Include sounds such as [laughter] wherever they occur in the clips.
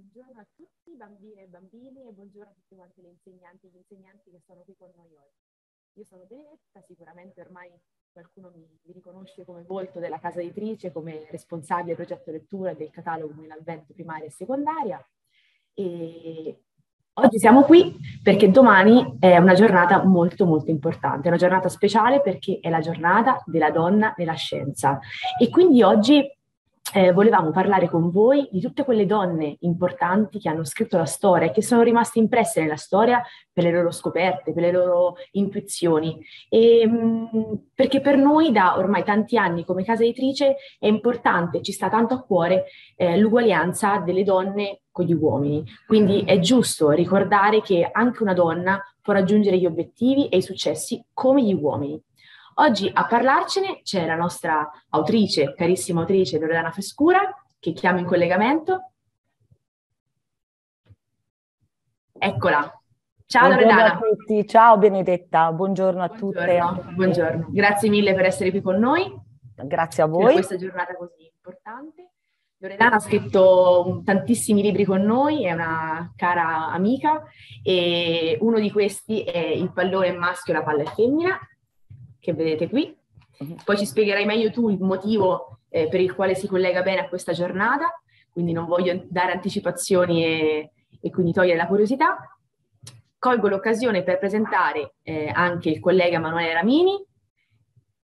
buongiorno a tutti bambine e bambini e buongiorno a tutti quanti le insegnanti e gli insegnanti che sono qui con noi oggi. Io sono Benedetta, sicuramente ormai qualcuno mi, mi riconosce come volto della casa editrice, come responsabile del progetto lettura del catalogo in avvento primaria e secondaria. E oggi siamo qui perché domani è una giornata molto molto importante, è una giornata speciale perché è la giornata della donna nella scienza. E quindi oggi eh, volevamo parlare con voi di tutte quelle donne importanti che hanno scritto la storia e che sono rimaste impresse nella storia per le loro scoperte, per le loro intuizioni. E, mh, mm, perché per noi da ormai tanti anni come casa editrice è importante, ci sta tanto a cuore eh, l'uguaglianza delle donne con gli uomini. Quindi è giusto ricordare che anche una donna può raggiungere gli obiettivi e i successi come gli uomini. Oggi a parlarcene c'è la nostra autrice, carissima autrice Loredana Frescura, che chiamo in collegamento. Eccola. Ciao buongiorno Loredana. a tutti, ciao Benedetta, buongiorno a buongiorno, tutte. Buongiorno, grazie mille per essere qui con noi. Grazie a voi. Per questa giornata così importante. Loredana ha scritto tantissimi libri con noi, è una cara amica e uno di questi è Il pallone maschio e la palla è femmina che vedete qui. Mhm. Poi ci spiegherai meglio tu il motivo eh, per il quale si collega bene a questa giornata, quindi non voglio dare anticipazioni e, e quindi togliere la curiosità. Colgo l'occasione per presentare eh, anche il collega Emanuele Ramini,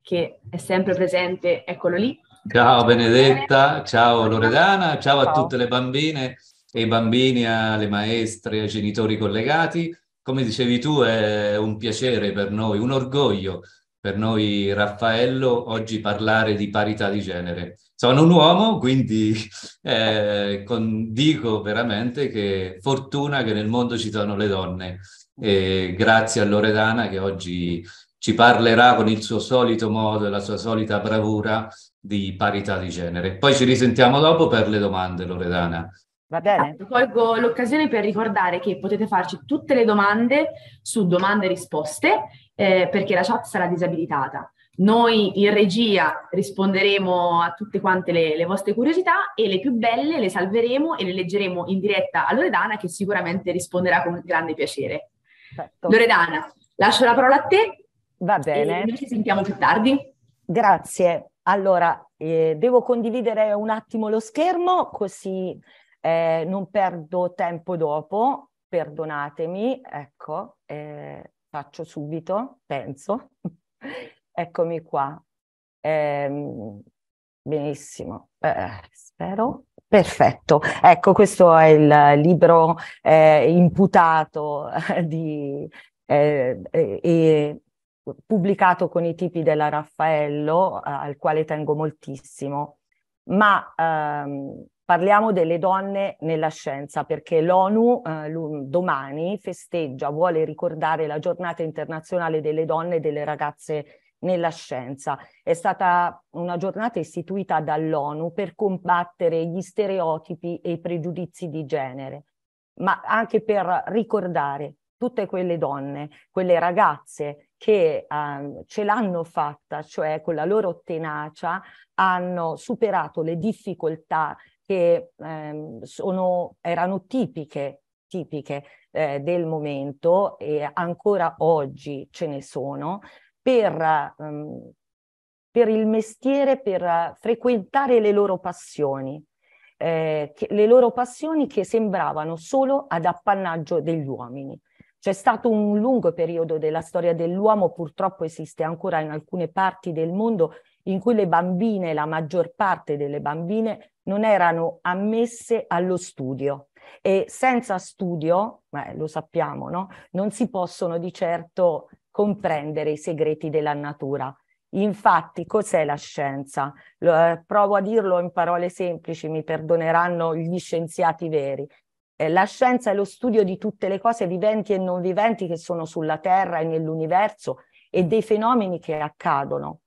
che è sempre presente, eccolo lì. Ciao Benedetta, ciao Loredana, ciao a tutte le bambine e i bambini, alle maestre, ai genitori collegati. Come dicevi tu, è un piacere per noi, un orgoglio per noi Raffaello oggi parlare di parità di genere. Sono un uomo, quindi [laughs] eh, con, dico veramente che fortuna che nel mondo ci sono le donne. E grazie a Loredana che oggi ci parlerà con il suo solito modo e la sua solita bravura di parità di genere. Poi ci risentiamo dopo per le domande, Loredana. Va bene. Ecco, colgo l'occasione per ricordare che potete farci tutte le domande su domande e risposte eh, perché la chat sarà disabilitata. Noi in regia risponderemo a tutte quante le, le, vostre curiosità e le più belle le salveremo e le leggeremo in diretta a Loredana che sicuramente risponderà con grande piacere. Perfetto. Loredana, lascio la parola a te. Va bene. noi ci sentiamo più tardi. Grazie. Allora, eh, devo condividere un attimo lo schermo così eh, non perdo tempo dopo. Perdonatemi, ecco. Eh faccio subito, penso. [laughs] Eccomi qua. Ehm, benissimo, eh, spero. Perfetto, ecco questo è il libro eh, imputato eh, di, eh, e pubblicato con i tipi della Raffaello, eh, al quale tengo moltissimo, ma ehm, Parliamo delle donne nella scienza perché l'ONU eh, domani festeggia, vuole ricordare la giornata internazionale delle donne e delle ragazze nella scienza. È stata una giornata istituita dall'ONU per combattere gli stereotipi e i pregiudizi di genere, ma anche per ricordare tutte quelle donne, quelle ragazze che eh, ce l'hanno fatta, cioè con la loro tenacia hanno superato le difficoltà che ehm, sono, erano tipiche, tipiche eh, del momento e ancora oggi ce ne sono, per, ehm, per il mestiere, per frequentare le loro passioni. Eh, che, le loro passioni che sembravano solo ad appannaggio degli uomini. C'è stato un lungo periodo della storia dell'uomo, purtroppo esiste ancora in alcune parti del mondo, in cui le bambine, la maggior parte delle bambine, non erano ammesse allo studio e senza studio, beh, lo sappiamo, no? non si possono di certo comprendere i segreti della natura. Infatti, cos'è la scienza? Lo, eh, provo a dirlo in parole semplici, mi perdoneranno gli scienziati veri. Eh, la scienza è lo studio di tutte le cose viventi e non viventi che sono sulla Terra e nell'universo e dei fenomeni che accadono,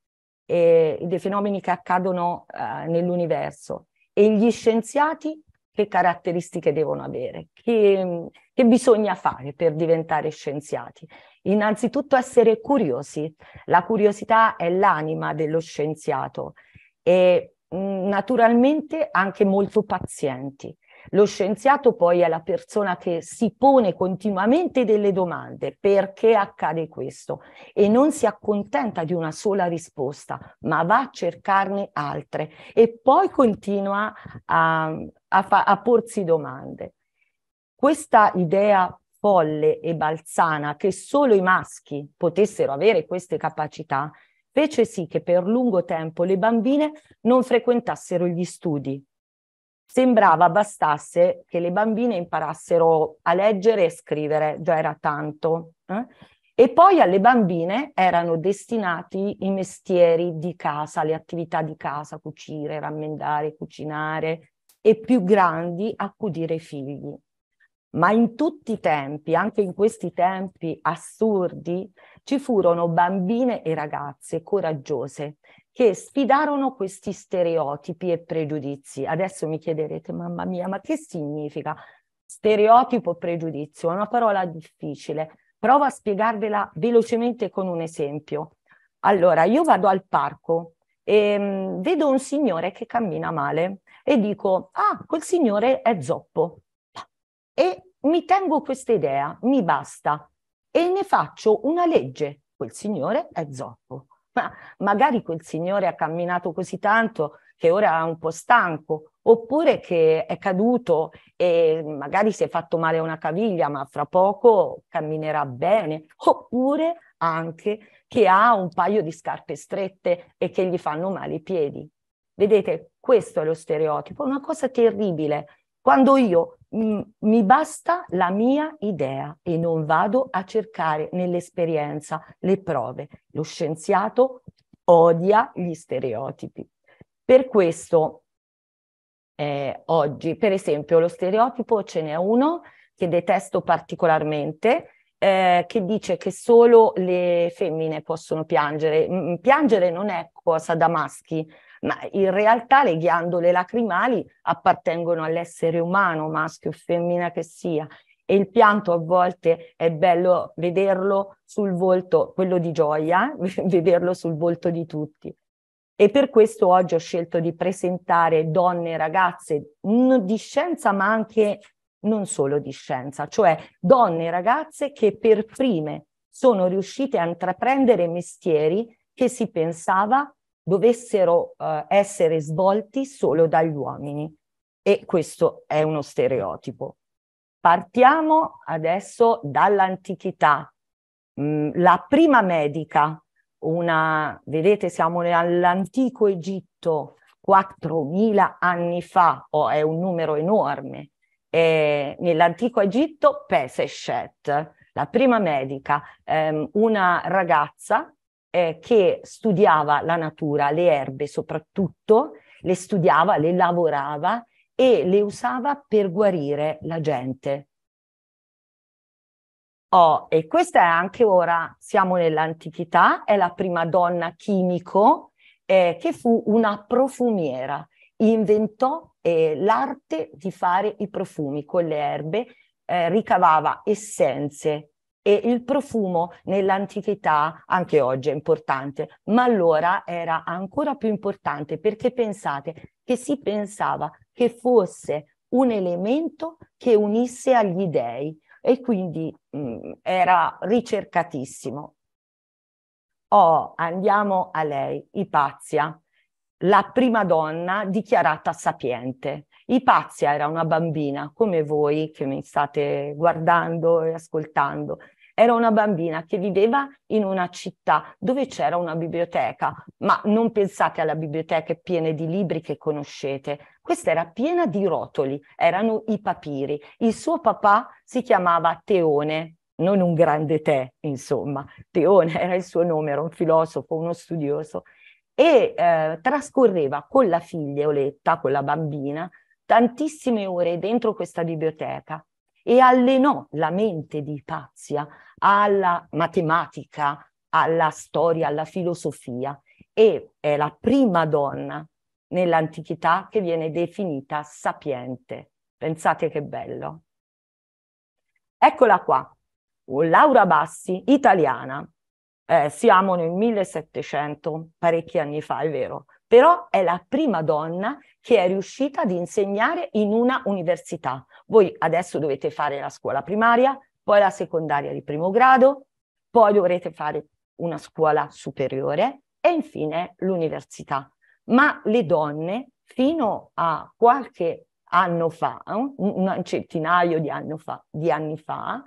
e dei fenomeni che accadono eh, nell'universo. E gli scienziati che caratteristiche devono avere? Che, che bisogna fare per diventare scienziati? Innanzitutto essere curiosi. La curiosità è l'anima dello scienziato e mm, naturalmente anche molto pazienti. Lo scienziato poi è la persona che si pone continuamente delle domande, perché accade questo? E non si accontenta di una sola risposta, ma va a cercarne altre e poi continua a, a, fa, a porsi domande. Questa idea folle e balzana che solo i maschi potessero avere queste capacità fece sì che per lungo tempo le bambine non frequentassero gli studi sembrava bastasse che le bambine imparassero a leggere e scrivere, già era tanto. Eh? E poi alle bambine erano destinati i mestieri di casa, le attività di casa, cucire, rammendare, cucinare, e più grandi accudire i figli. Ma in tutti i tempi, anche in questi tempi assurdi, ci furono bambine e ragazze coraggiose che sfidarono questi stereotipi e pregiudizi. Adesso mi chiederete, mamma mia, ma che significa stereotipo pregiudizio? È una parola difficile. Provo a spiegarvela velocemente con un esempio. Allora, io vado al parco e mh, mm, vedo un signore che cammina male e dico, ah, quel signore è zoppo. E mi tengo questa idea, mi basta, e ne faccio una legge. Quel signore è zoppo ma magari quel signore ha camminato così tanto che ora è un po' stanco, oppure che è caduto e magari si è fatto male a una caviglia, ma fra poco camminerà bene, oppure anche che ha un paio di scarpe strette e che gli fanno male i piedi. Vedete, questo è lo stereotipo, una cosa terribile quando io mi basta la mia idea e non vado a cercare nell'esperienza le prove. Lo scienziato odia gli stereotipi. Per questo eh, oggi, per esempio, lo stereotipo ce n'è uno che detesto particolarmente, eh, che dice che solo le femmine possono piangere. Piangere non è cosa da maschi, ma in realtà le ghiandole lacrimali appartengono all'essere umano, maschio o femmina che sia, e il pianto a volte è bello vederlo sul volto, quello di gioia, [laughs] vederlo sul volto di tutti. E per questo oggi ho scelto di presentare donne e ragazze di scienza, ma anche non solo di scienza, cioè donne e ragazze che per prime sono riuscite a intraprendere mestieri che si pensava dovessero eh, essere svolti solo dagli uomini e questo è uno stereotipo. Partiamo adesso dall'antichità. Mm, la prima medica, una, vedete siamo nell'antico Egitto, 4.000 anni fa, oh, è un numero enorme, eh, nell'antico Egitto Peseshet, la prima medica, ehm, una ragazza eh, che studiava la natura, le erbe soprattutto, le studiava, le lavorava e le usava per guarire la gente. Oh, e questa è anche ora, siamo nell'antichità, è la prima donna chimico eh, che fu una profumiera, inventò eh, l'arte di fare i profumi con le erbe, eh, ricavava essenze e il profumo nell'antichità anche oggi è importante, ma allora era ancora più importante perché pensate che si pensava che fosse un elemento che unisse agli dei e quindi mh, mm, era ricercatissimo. Oh, andiamo a lei, Ipazia, la prima donna dichiarata sapiente. Ipazia era una bambina come voi che mi state guardando e ascoltando era una bambina che viveva in una città dove c'era una biblioteca, ma non pensate alla biblioteca piena di libri che conoscete. Questa era piena di rotoli, erano i papiri. Il suo papà si chiamava Teone, non un grande te, insomma. Teone era il suo nome, era un filosofo, uno studioso. E eh, trascorreva con la figlia Oletta, con la bambina, tantissime ore dentro questa biblioteca e allenò la mente di Ipazia alla matematica, alla storia, alla filosofia e è la prima donna nell'antichità che viene definita sapiente. Pensate che bello. Eccola qua, Laura Bassi, italiana. Eh, siamo nel 1700, parecchi anni fa, è vero, però è la prima donna che è riuscita ad insegnare in una università. Voi adesso dovete fare la scuola primaria, poi la secondaria di primo grado, poi dovrete fare una scuola superiore e infine l'università. Ma le donne fino a qualche anno fa, un centinaio di, fa, di anni fa,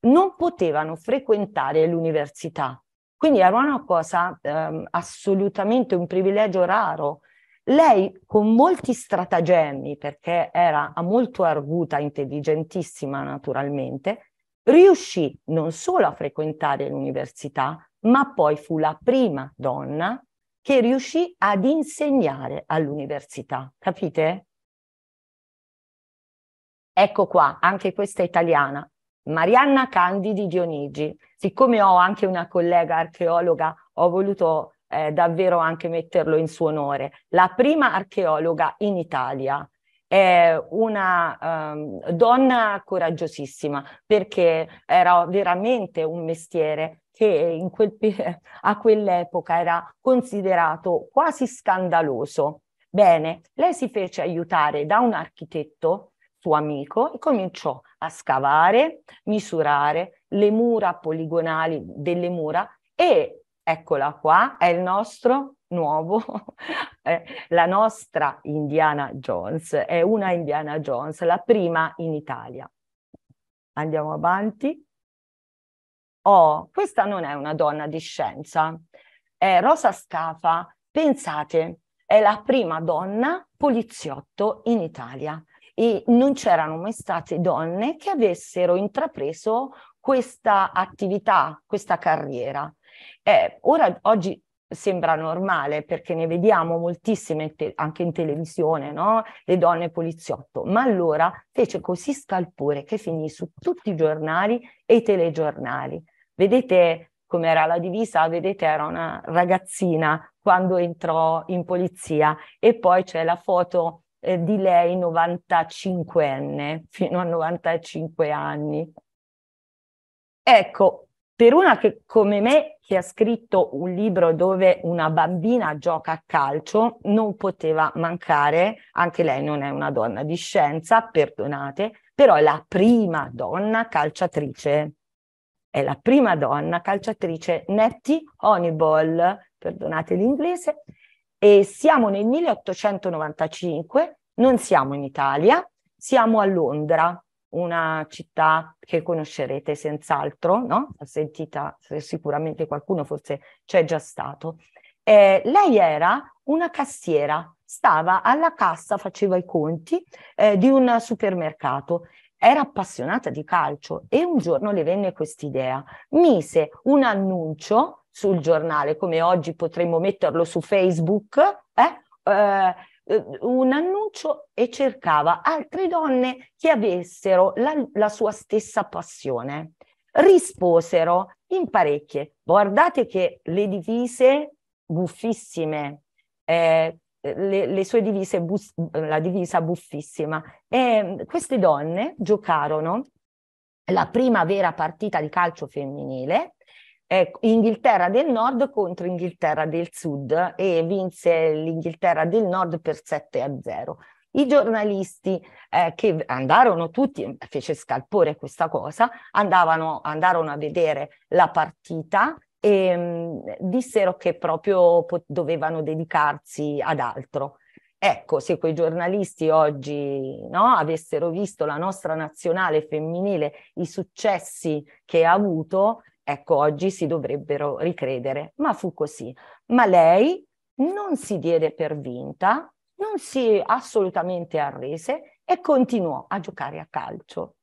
non potevano frequentare l'università. Quindi era una cosa ehm, assolutamente un privilegio raro. Lei con molti stratagemmi, perché era molto arguta, intelligentissima naturalmente, riuscì non solo a frequentare l'università, ma poi fu la prima donna che riuscì ad insegnare all'università. Capite? Ecco qua, anche questa italiana, Marianna Candidi Dionigi. Siccome ho anche una collega archeologa, ho voluto eh, davvero anche metterlo in suo onore. La prima archeologa in Italia è una um, donna coraggiosissima perché era veramente un mestiere che quel, [laughs] a quell'epoca era considerato quasi scandaloso. Bene, lei si fece aiutare da un architetto suo amico e cominciò a scavare, misurare le mura poligonali delle mura e eccola qua, è il nostro nuovo, [laughs] eh, la nostra Indiana Jones è una Indiana Jones, la prima in Italia. Andiamo avanti. Oh, questa non è una donna di scienza, è Rosa Scafa, pensate, è la prima donna poliziotto in Italia e non c'erano mai state donne che avessero intrapreso questa attività, questa carriera. Eh, ora, oggi sembra normale perché ne vediamo moltissime te- anche in televisione, no? le donne poliziotto, ma allora fece così scalpore che finì su tutti i giornali e i telegiornali. Vedete com'era la divisa? Vedete era una ragazzina quando entrò in polizia e poi c'è la foto eh, di lei 95enne, fino a 95 anni. Ecco, per una che come me che ha scritto un libro dove una bambina gioca a calcio, non poteva mancare, anche lei non è una donna di scienza, perdonate, però è la prima donna calciatrice. È la prima donna calciatrice Nettie Honeyball, perdonate l'inglese, e siamo nel 1895, non siamo in Italia, siamo a Londra una città che conoscerete senz'altro, no? Ha sentita sicuramente qualcuno, forse c'è già stato. Eh, lei era una cassiera, stava alla cassa, faceva i conti eh, di un supermercato. Era appassionata di calcio e un giorno le venne quest'idea. Mise un annuncio sul giornale, come oggi potremmo metterlo su Facebook, eh? eh eh, un annuncio e cercava altre donne che avessero la, la sua stessa passione. Risposero in parecchie. Guardate che le divise buffissime, eh, le, le, sue divise, bus, la divisa buffissima. E mm, queste donne giocarono la prima vera partita di calcio femminile eh, Inghilterra del Nord contro Inghilterra del Sud e vinse l'Inghilterra del Nord per 7 a 0. I giornalisti eh, che andarono tutti, fece scalpore questa cosa, andavano, andarono a vedere la partita e mh, mm, dissero che proprio po- dovevano dedicarsi ad altro. Ecco, se quei giornalisti oggi no, avessero visto la nostra nazionale femminile, i successi che ha avuto, ecco, oggi si dovrebbero ricredere, ma fu così. Ma lei non si diede per vinta, non si assolutamente arrese e continuò a giocare a calcio.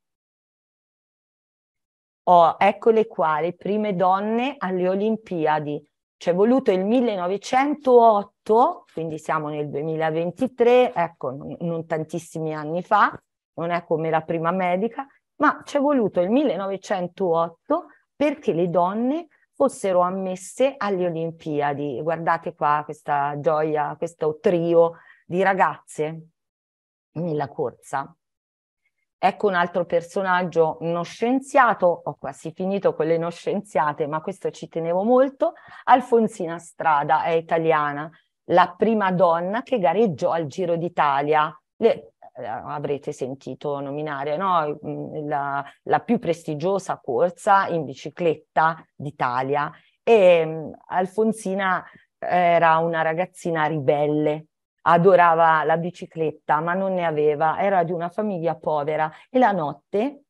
Oh, qua le prime donne alle Olimpiadi. Ci è voluto il 1908, quindi siamo nel 2023, ecco, non tantissimi anni fa, non è come la prima medica, ma ci è voluto il 1908 perché le donne fossero ammesse alle Olimpiadi. Guardate qua questa gioia, questo trio di ragazze nella corsa. Ecco un altro personaggio uno scienziato, ho quasi finito con le non scienziate, ma questo ci tenevo molto, Alfonsina Strada, è italiana, la prima donna che gareggiò al Giro d'Italia. Le, eh, avrete sentito nominare, no? Mm, la, la più prestigiosa corsa in bicicletta d'Italia e mm, Alfonsina era una ragazzina ribelle, adorava la bicicletta ma non ne aveva, era di una famiglia povera e la notte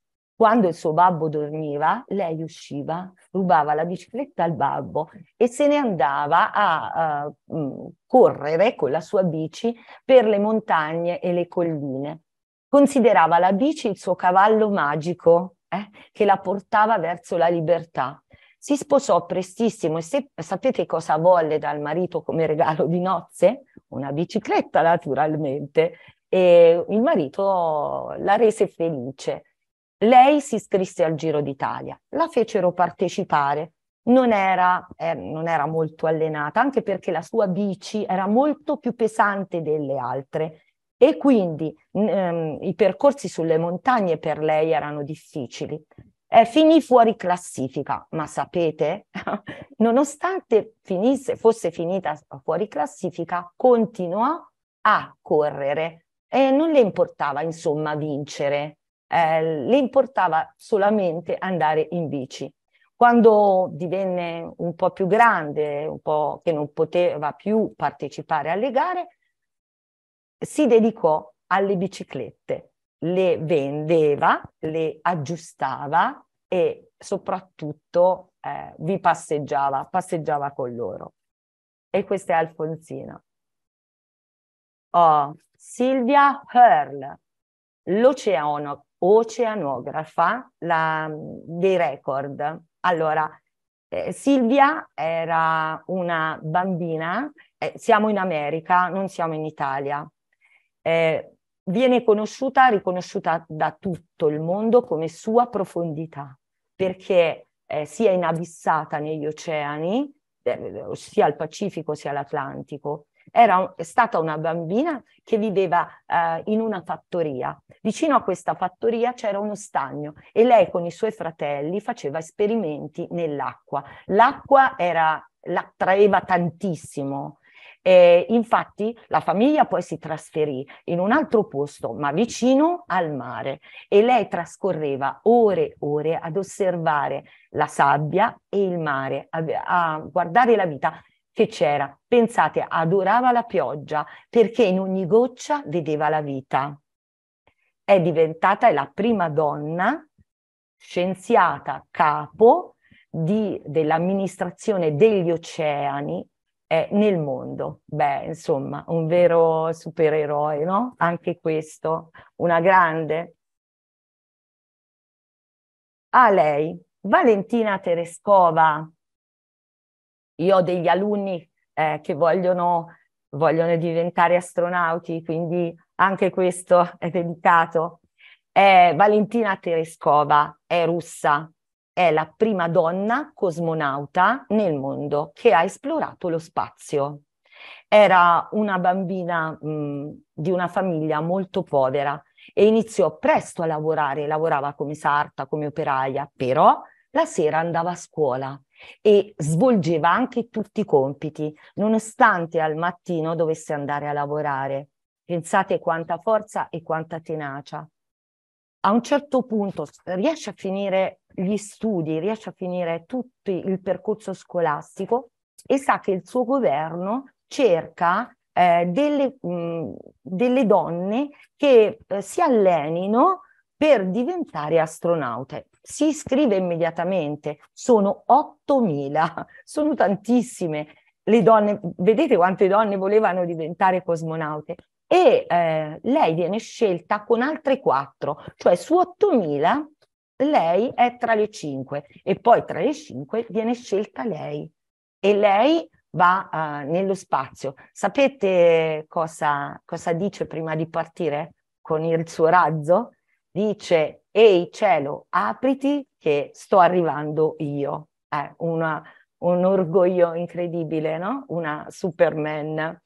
quando il suo babbo dormiva, lei usciva, rubava la bicicletta al babbo e se ne andava a uh, correre con la sua bici per le montagne e le colline. Considerava la bici il suo cavallo magico eh, che la portava verso la libertà. Si sposò prestissimo e se, sapete cosa volle dal marito come regalo di nozze? Una bicicletta naturalmente e il marito la rese felice. Lei si iscrisse al Giro d'Italia, la fecero partecipare, non era, eh, non era molto allenata, anche perché la sua bici era molto più pesante delle altre e quindi ehm, i percorsi sulle montagne per lei erano difficili. Eh, finì fuori classifica, ma sapete, [laughs] nonostante finisse, fosse finita fuori classifica, continuò a correre e non le importava insomma vincere eh, le importava solamente andare in bici. Quando divenne un po' più grande, un po' che non poteva più partecipare alle gare, si dedicò alle biciclette, le vendeva, le aggiustava e soprattutto eh, vi passeggiava, passeggiava con loro. E questa è Alfonsina. Oh, Silvia Hurl, l'oceano oceanografa la, mm, dei record. Allora, eh, Silvia era una bambina, eh, siamo in America, non siamo in Italia. Eh, viene conosciuta, riconosciuta da tutto il mondo come sua profondità, perché eh, sia inabissata negli oceani, eh, sia al Pacifico sia all'Atlantico, era, è stata una bambina che viveva eh, in una fattoria. Vicino a questa fattoria c'era uno stagno e lei con i suoi fratelli faceva esperimenti nell'acqua. L'acqua era, l'attraeva tantissimo. E infatti la famiglia poi si trasferì in un altro posto, ma vicino al mare, e lei trascorreva ore e ore ad osservare la sabbia e il mare, a, a guardare la vita che c'era. Pensate, adorava la pioggia perché in ogni goccia vedeva la vita. È diventata la prima donna scienziata capo di, dell'amministrazione degli oceani eh, nel mondo. Beh, insomma, un vero supereroe, no? Anche questo, una grande. A lei, Valentina Terescova, io ho degli alunni eh, che vogliono, vogliono diventare astronauti, quindi anche questo è dedicato. Eh, Valentina Tereskova è russa, è la prima donna cosmonauta nel mondo che ha esplorato lo spazio. Era una bambina mh, mm, di una famiglia molto povera e iniziò presto a lavorare, lavorava come sarta, come operaia, però la sera andava a scuola e svolgeva anche tutti i compiti, nonostante al mattino dovesse andare a lavorare. Pensate quanta forza e quanta tenacia. A un certo punto riesce a finire gli studi, riesce a finire tutto il percorso scolastico e sa che il suo governo cerca eh, delle, mh, delle, donne che eh, si allenino per diventare astronaute si iscrive immediatamente. Sono 8.000, sono tantissime le donne, vedete quante donne volevano diventare cosmonaute e eh, lei viene scelta con altre 4, cioè su 8.000 lei è tra le 5 e poi tra le 5 viene scelta lei e lei va uh, nello spazio. Sapete cosa, cosa dice prima di partire con il suo razzo? dice ehi cielo apriti che sto arrivando io. è una, un orgoglio incredibile, no? Una Superman.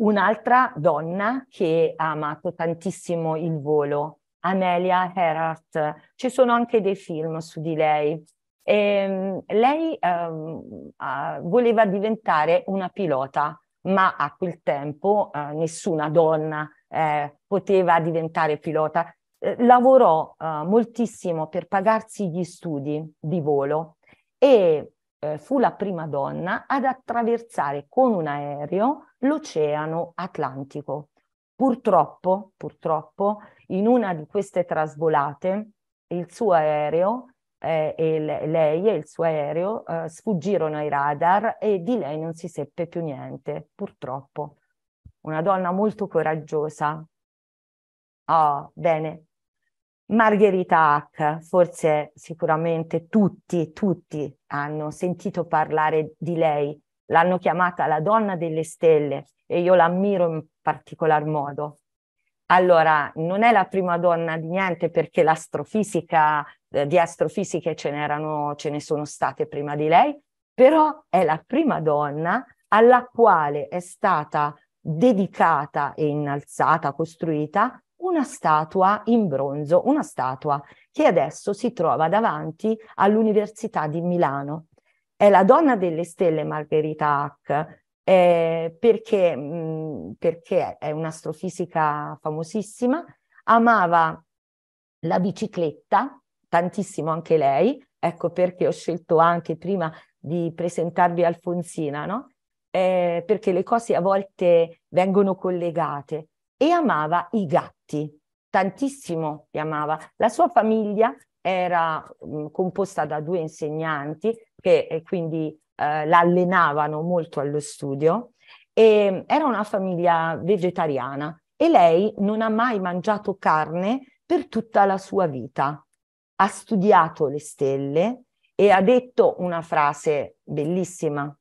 Un'altra donna che ha amato tantissimo il volo, Amelia Earhart. Ci sono anche dei film su di lei. E, ehm, lei um, uh, voleva diventare una pilota, ma a quel tempo uh, nessuna donna eh, poteva diventare pilota. Eh, lavorò eh, moltissimo per pagarsi gli studi di volo e eh, fu la prima donna ad attraversare con un aereo l'Oceano Atlantico. Purtroppo, purtroppo, in una di queste trasvolate, il suo aereo eh, e lei e il suo aereo eh, sfuggirono ai radar e di lei non si seppe più niente, purtroppo una donna molto coraggiosa. Oh, bene. Margherita Hack, forse sicuramente tutti, tutti hanno sentito parlare di lei, l'hanno chiamata la donna delle stelle e io l'ammiro in particolar modo. Allora, non è la prima donna di niente perché l'astrofisica, eh, di astrofisiche ce, n'erano, ce ne sono state prima di lei, però è la prima donna alla quale è stata dedicata e innalzata, costruita, una statua in bronzo, una statua che adesso si trova davanti all'Università di Milano. È la donna delle stelle Margherita Hack, eh, perché, mh, perché è un'astrofisica famosissima, amava la bicicletta tantissimo anche lei, ecco perché ho scelto anche prima di presentarvi Alfonsina, no? eh, perché le cose a volte vengono collegate, e amava i gatti, tantissimo li amava. La sua famiglia era mh, mm, composta da due insegnanti che eh, quindi eh, la allenavano molto allo studio e mm, era una famiglia vegetariana e lei non ha mai mangiato carne per tutta la sua vita. Ha studiato le stelle e ha detto una frase bellissima,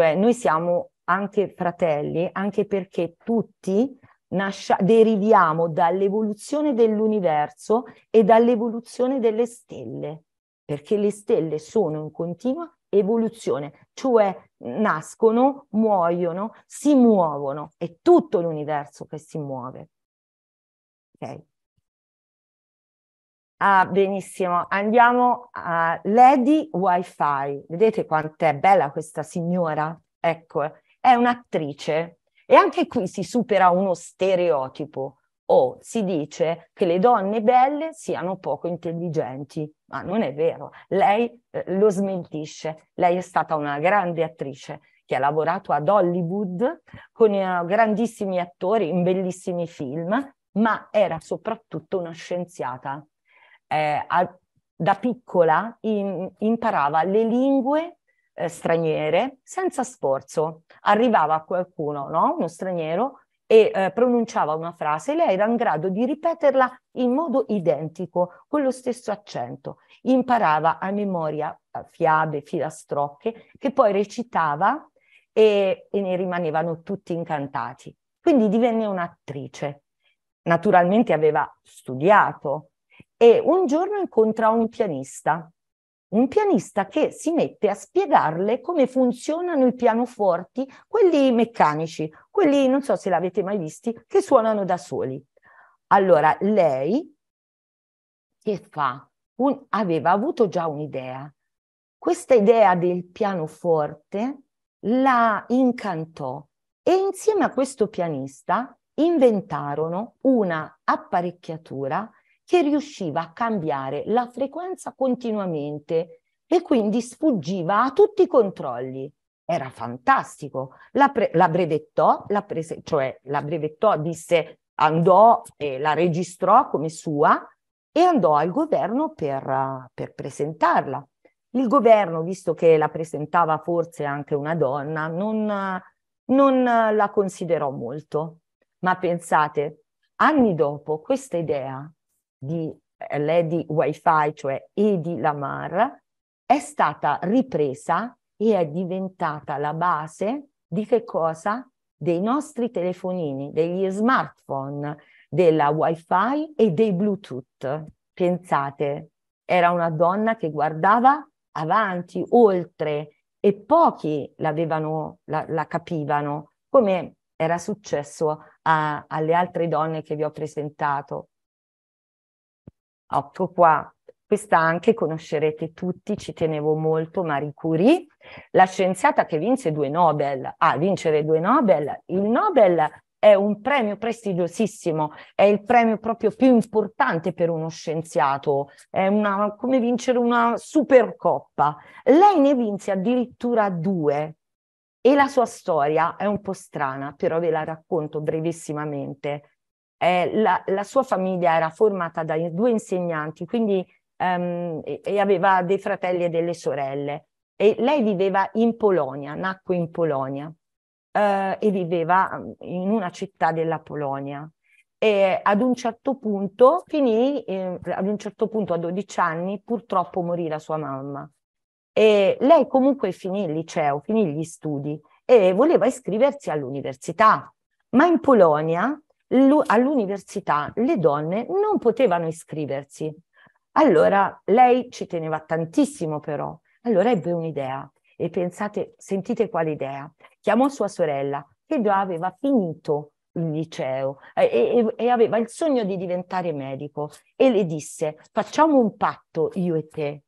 cioè noi siamo anche fratelli, anche perché tutti nascia- deriviamo dall'evoluzione dell'universo e dall'evoluzione delle stelle, perché le stelle sono in continua evoluzione, cioè nascono, muoiono, si muovono, è tutto l'universo che si muove. Okay. Ah, benissimo, andiamo a Lady Wi-Fi. Vedete quant'è bella questa signora? Ecco, è un'attrice e anche qui si supera uno stereotipo o si dice che le donne belle siano poco intelligenti, ma non è vero. Lei eh, lo smentisce. Lei è stata una grande attrice che ha lavorato ad Hollywood con eh, grandissimi attori in bellissimi film, ma era soprattutto una scienziata eh, a, da piccola in, imparava le lingue eh, straniere senza sforzo. Arrivava qualcuno, no? uno straniero, e eh, pronunciava una frase, e lei era in grado di ripeterla in modo identico, con lo stesso accento. Imparava a memoria eh, fiabe, filastrocche, che poi recitava e, e ne rimanevano tutti incantati. Quindi divenne un'attrice. Naturalmente aveva studiato, e un giorno incontra un pianista, un pianista che si mette a spiegarle come funzionano i pianoforti, quelli meccanici, quelli non so se l'avete mai visti, che suonano da soli. Allora, lei che fa? Un, aveva avuto già un'idea. Questa idea del pianoforte la incantò e insieme a questo pianista inventarono una apparecchiatura che riusciva a cambiare la frequenza continuamente e quindi sfuggiva a tutti i controlli. Era fantastico. La, pre- la brevettò, la prese- cioè la brevettò, disse, andò e la registrò come sua e andò al governo per, per presentarla. Il governo, visto che la presentava forse anche una donna, non, non la considerò molto. Ma pensate, anni dopo questa idea di eh, Lady Wi-Fi, cioè Edi Lamar, è stata ripresa e è diventata la base di che cosa? Dei nostri telefonini, degli smartphone, della Wi-Fi e dei Bluetooth. Pensate, era una donna che guardava avanti, oltre, e pochi l'avevano, la, la capivano, come era successo a, alle altre donne che vi ho presentato. Ecco qua, questa anche conoscerete tutti, ci tenevo molto, Marie Curie, la scienziata che vinse due Nobel. A ah, vincere due Nobel, il Nobel è un premio prestigiosissimo, è il premio proprio più importante per uno scienziato, è una, come vincere una supercoppa. Lei ne vinse addirittura due e la sua storia è un po' strana, però ve la racconto brevissimamente eh, la, la, sua famiglia era formata da due insegnanti, quindi ehm, e, e aveva dei fratelli e delle sorelle. E lei viveva in Polonia, nacque in Polonia eh, e viveva mm, in una città della Polonia. E ad un certo punto finì, eh, ad un certo punto a 12 anni purtroppo morì la sua mamma. E lei comunque finì il liceo, finì gli studi e voleva iscriversi all'università, ma in Polonia all'università le donne non potevano iscriversi. Allora lei ci teneva tantissimo però, allora ebbe un'idea e pensate, sentite quale idea. Chiamò sua sorella che già aveva finito il liceo eh, e, e, e aveva il sogno di diventare medico e le disse facciamo un patto io e te.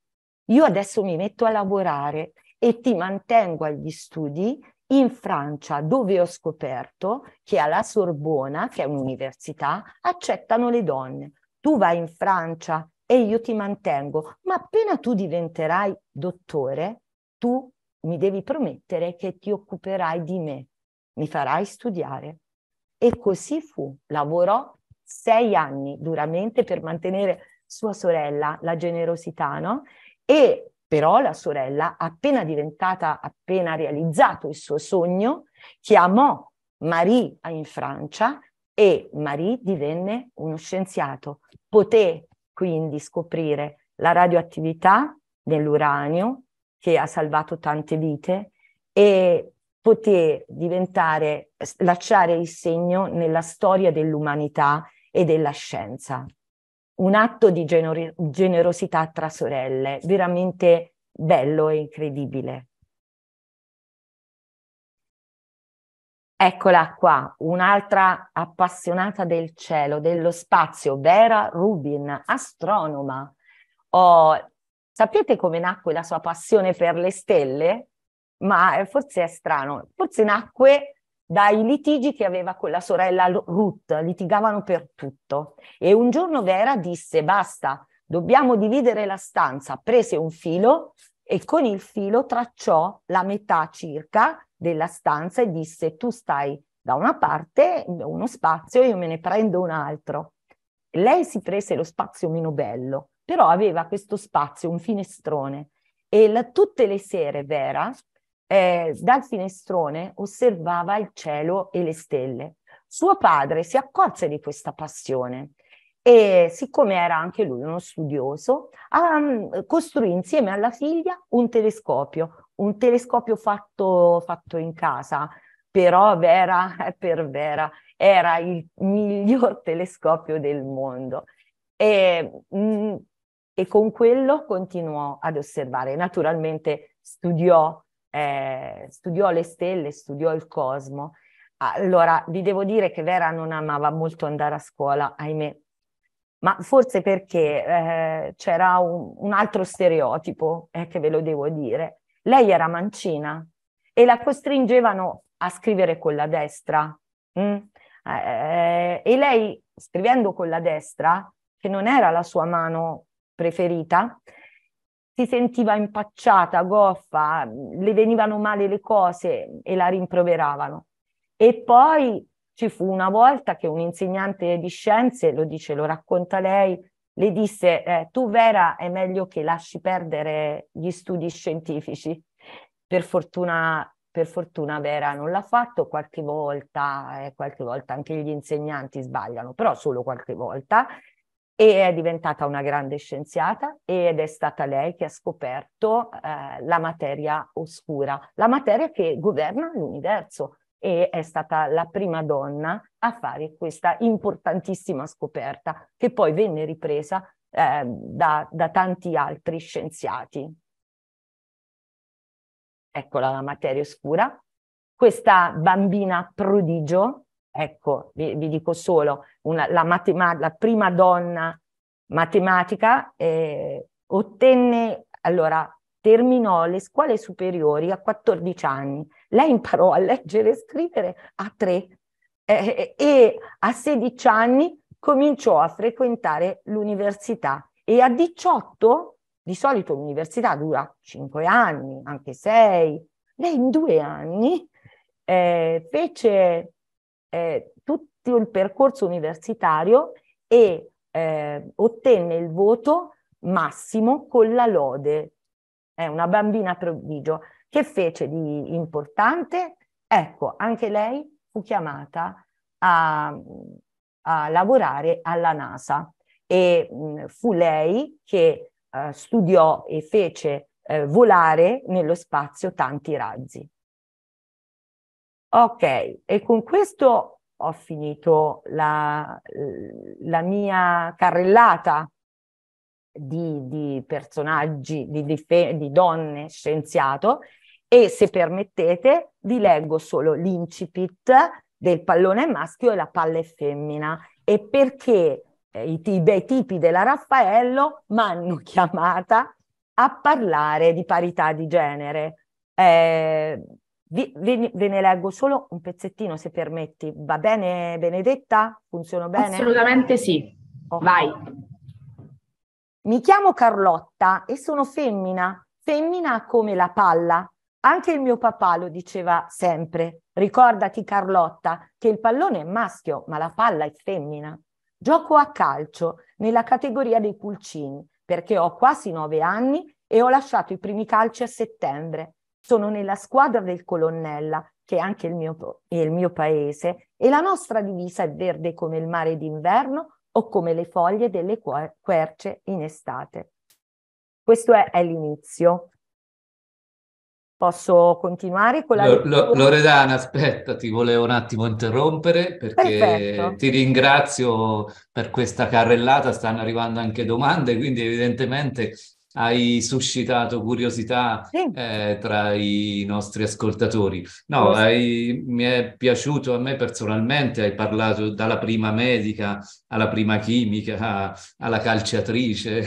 Io adesso mi metto a lavorare e ti mantengo agli studi in Francia, dove ho scoperto che alla Sorbona, che è un'università, accettano le donne. Tu vai in Francia e io ti mantengo, ma appena tu diventerai dottore, tu mi devi promettere che ti occuperai di me, mi farai studiare. E così fu. Lavorò sei anni duramente per mantenere sua sorella, la generosità, no? E però la sorella, appena diventata, appena realizzato il suo sogno, chiamò Marie in Francia e Marie divenne uno scienziato. Poté quindi scoprire la radioattività dell'uranio che ha salvato tante vite e poté diventare, lasciare il segno nella storia dell'umanità e della scienza un atto di gener- generosità tra sorelle, veramente bello e incredibile. Eccola qua, un'altra appassionata del cielo, dello spazio, Vera Rubin, astronoma. Oh, sapete come nacque la sua passione per le stelle? Ma eh, forse è strano, forse nacque dai litigi che aveva con la sorella Ruth, litigavano per tutto. E un giorno Vera disse basta, dobbiamo dividere la stanza, prese un filo e con il filo tracciò la metà circa della stanza e disse tu stai da una parte uno spazio, io me ne prendo un altro. Lei si prese lo spazio meno bello, però aveva questo spazio, un finestrone e la, tutte le sere Vera eh, dal finestrone osservava il cielo e le stelle. Suo padre si accorse di questa passione e siccome era anche lui uno studioso, um, costruì insieme alla figlia un telescopio, un telescopio fatto, fatto in casa, però Vera, [laughs] per Vera era il miglior [laughs] telescopio del mondo. E, mh, mm, e con quello continuò ad osservare. Naturalmente studiò eh, studiò le stelle, studiò il cosmo. Allora, vi devo dire che Vera non amava molto andare a scuola, ahimè, ma forse perché eh, c'era un, un, altro stereotipo, eh, che ve lo devo dire. Lei era mancina e la costringevano a scrivere con la destra. Mm? Eh, e lei, scrivendo con la destra, che non era la sua mano preferita, si sentiva impacciata, goffa, le venivano male le cose e la rimproveravano. E poi ci fu una volta che un insegnante di scienze, lo dice, lo racconta lei, le disse, eh, tu Vera è meglio che lasci perdere gli studi scientifici. Per fortuna, per fortuna Vera non l'ha fatto, qualche volta, eh, qualche volta anche gli insegnanti sbagliano, però solo qualche volta e è diventata una grande scienziata ed è stata lei che ha scoperto eh, la materia oscura, la materia che governa l'universo e è stata la prima donna a fare questa importantissima scoperta che poi venne ripresa eh, da, da tanti altri scienziati. Eccola la materia oscura, questa bambina prodigio ecco, vi, vi dico solo, una, la, matema- la, prima donna matematica eh, ottenne, allora, terminò le scuole superiori a 14 anni. Lei imparò a leggere e scrivere a 3 eh, e a 16 anni cominciò a frequentare l'università e a 18, di solito l'università dura 5 anni, anche 6, lei in due anni eh, fece eh, tutto il percorso universitario e eh, ottenne il voto massimo con la lode. È una bambina prodigio. Che fece di importante? Ecco, anche lei fu chiamata a, a lavorare alla NASA e mh, mm, fu lei che uh, studiò e fece uh, volare nello spazio tanti razzi. Ok, e con questo ho finito la, la mia carrellata di, di personaggi, di, dife- di donne scienziato e se permettete vi leggo solo l'incipit del pallone maschio e la palla è femmina e perché eh, i, t- i bei tipi della Raffaello mi hanno chiamata a parlare di parità di genere. Eh, vi, ve, ve, ne leggo solo un pezzettino, se permetti. Va bene, Benedetta? Funziona bene? Assolutamente sì. Oh. Vai. Mi chiamo Carlotta e sono femmina, femmina come la palla. Anche il mio papà lo diceva sempre. Ricordati, Carlotta, che il pallone è maschio, ma la palla è femmina. Gioco a calcio nella categoria dei pulcini perché ho quasi nove anni e ho lasciato i primi calci a settembre sono nella squadra del colonnella, che è anche il mio, il mio paese, e la nostra divisa è verde come il mare d'inverno o come le foglie delle querce in estate. Questo è, è l'inizio. Posso continuare con la... L- L- Loredana, aspetta, ti volevo un attimo interrompere perché Perfetto. ti ringrazio per questa carrellata, stanno arrivando anche domande, quindi evidentemente hai suscitato curiosità sì. eh, tra i nostri ascoltatori. No, hai, mi è piaciuto a me personalmente, hai parlato dalla prima medica alla prima chimica, alla calciatrice,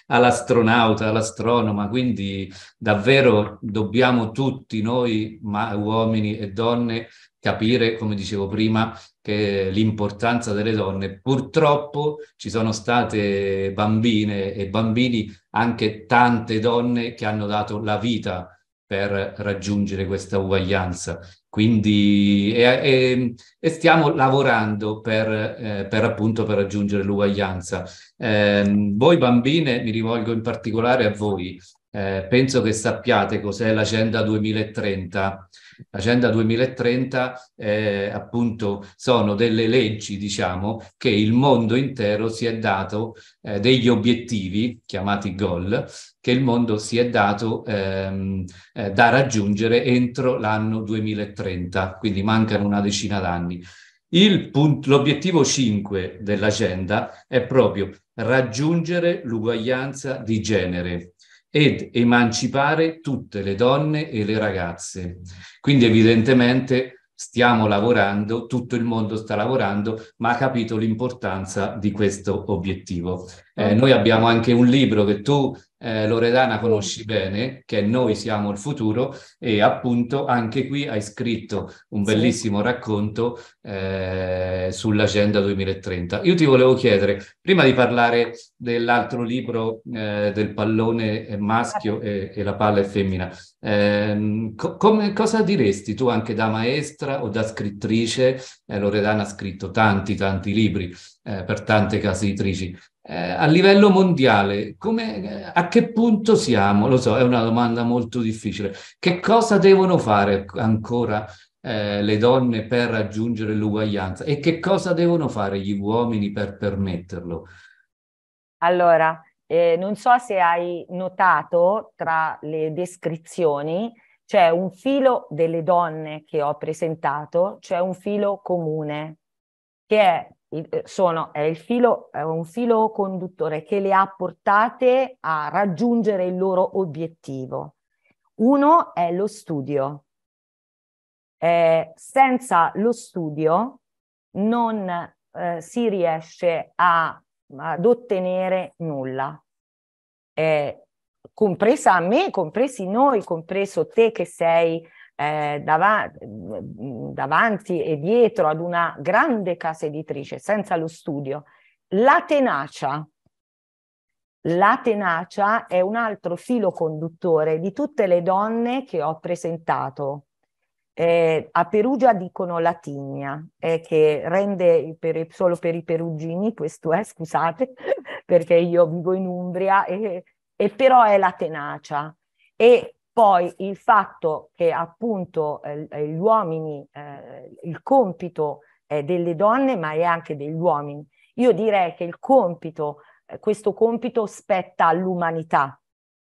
[laughs] all'astronauta, all'astronoma, quindi davvero dobbiamo tutti noi, ma uomini e donne, capire, come dicevo prima, che l'importanza delle donne. Purtroppo ci sono state bambine e bambini, anche tante donne che hanno dato la vita per raggiungere questa uguaglianza. Quindi e, e, e stiamo lavorando per, eh, per, appunto per raggiungere l'uguaglianza. Eh, voi bambine, mi rivolgo in particolare a voi, eh, penso che sappiate cos'è l'Agenda 2030. L'Agenda 2030 eh, appunto sono delle leggi, diciamo, che il mondo intero si è dato, eh, degli obiettivi chiamati goal, che il mondo si è dato ehm, eh, da raggiungere entro l'anno 2030, quindi mancano una decina d'anni. l'obiettivo 5 dell'agenda è proprio raggiungere l'uguaglianza di genere, ed emancipare tutte le donne e le ragazze. Quindi evidentemente stiamo lavorando, tutto il mondo sta lavorando, ma ha capito l'importanza di questo obiettivo. Eh, noi abbiamo anche un libro che tu, eh, Loredana, conosci bene, che è Noi siamo il futuro, e appunto anche qui hai scritto un bellissimo sì. racconto eh, sull'Agenda 2030. Io ti volevo chiedere, prima di parlare dell'altro libro eh, del pallone maschio e, e, la palla è femmina, ehm, co- come, cosa diresti tu anche da maestra o da scrittrice? Eh, Loredana ha scritto tanti, tanti libri eh, per tante case editrici eh, a livello mondiale, come, a che punto siamo? Lo so, è una domanda molto difficile. Che cosa devono fare ancora eh, le donne per raggiungere l'uguaglianza e che cosa devono fare gli uomini per permetterlo? Allora, eh, non so se hai notato tra le descrizioni, c'è un filo delle donne che ho presentato, c'è un filo comune, che è eh, sono, è, filo, è, un filo conduttore che le ha portate a raggiungere il loro obiettivo. Uno è lo studio. Eh, senza lo studio non eh, si riesce a, ad ottenere nulla. Eh, compresa me, compresi noi, compreso te che sei eh, dav- davanti e dietro ad una grande casa editrice senza lo studio, la tenacia. La tenacia è un altro filo conduttore di tutte le donne che ho presentato. Eh, a Perugia dicono latigna, eh, che rende per, solo per i perugini, questo è, scusate, [laughs] perché io vivo in Umbria, e, e però è la tenacia. E poi il fatto che appunto eh, eh, gli uomini, eh, il compito è delle donne, ma è anche degli uomini. Io direi che il compito, eh, questo compito spetta all'umanità,